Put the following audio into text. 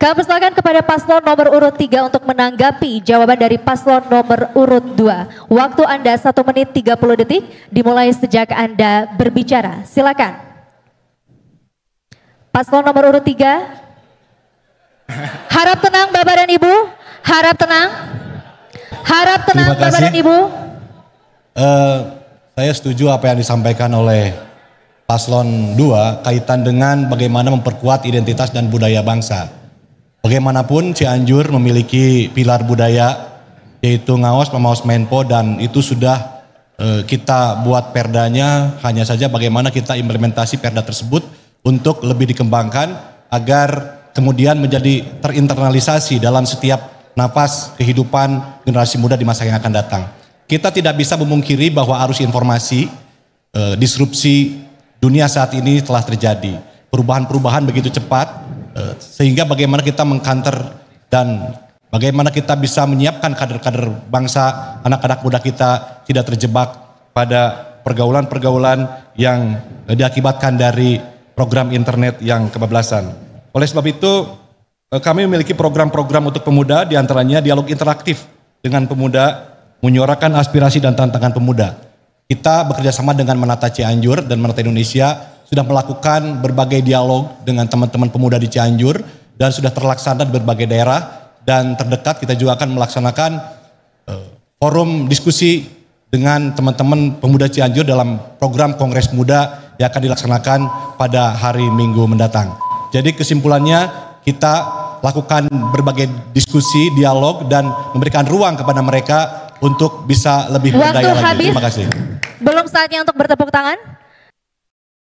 Kami persilakan kepada paslon nomor urut 3 untuk menanggapi jawaban dari paslon nomor urut 2. Waktu Anda 1 menit 30 detik dimulai sejak Anda berbicara. Silakan. Paslon nomor urut 3. Harap tenang Bapak dan Ibu. Harap tenang. Harap tenang Bapak dan Ibu. Uh, saya setuju apa yang disampaikan oleh paslon 2 kaitan dengan bagaimana memperkuat identitas dan budaya bangsa Bagaimanapun Cianjur memiliki pilar budaya yaitu ngawes, Mamaos Menpo dan itu sudah e, kita buat perdanya hanya saja bagaimana kita implementasi perda tersebut untuk lebih dikembangkan agar kemudian menjadi terinternalisasi dalam setiap nafas kehidupan generasi muda di masa yang akan datang. Kita tidak bisa memungkiri bahwa arus informasi e, disrupsi dunia saat ini telah terjadi. Perubahan-perubahan begitu cepat Eh, sehingga bagaimana kita mengkanter dan bagaimana kita bisa menyiapkan kader-kader bangsa, anak-anak muda kita tidak terjebak pada pergaulan-pergaulan yang eh, diakibatkan dari program internet yang kebablasan. Oleh sebab itu, eh, kami memiliki program-program untuk pemuda, diantaranya dialog interaktif dengan pemuda, menyuarakan aspirasi dan tantangan pemuda. Kita bekerjasama dengan Menata Cianjur dan Menata Indonesia sudah melakukan berbagai dialog dengan teman-teman pemuda di Cianjur dan sudah terlaksana di berbagai daerah dan terdekat kita juga akan melaksanakan eh, forum diskusi dengan teman-teman pemuda Cianjur dalam program Kongres Muda yang akan dilaksanakan pada hari Minggu mendatang. Jadi kesimpulannya kita lakukan berbagai diskusi, dialog dan memberikan ruang kepada mereka untuk bisa lebih berdaya Waktu lagi. Habis. Terima kasih. Belum saatnya untuk bertepuk tangan?